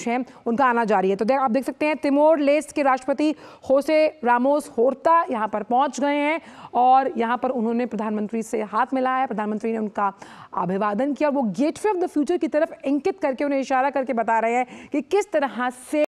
हैं उनका आना जारी है तो देख आप देख सकते हैं तिमोर लेस के राष्ट्रपति होसे रामोस होर्ता यहाँ पर पहुँच गए हैं और यहाँ पर उन्होंने प्रधानमंत्री से हाथ मिलाया प्रधानमंत्री ने उनका अभिवादन किया और वो गेटवे ऑफ द फ्यूचर की तरफ इंकित करके उन्हें इशारा करके बता रहे हैं कि किस तरह से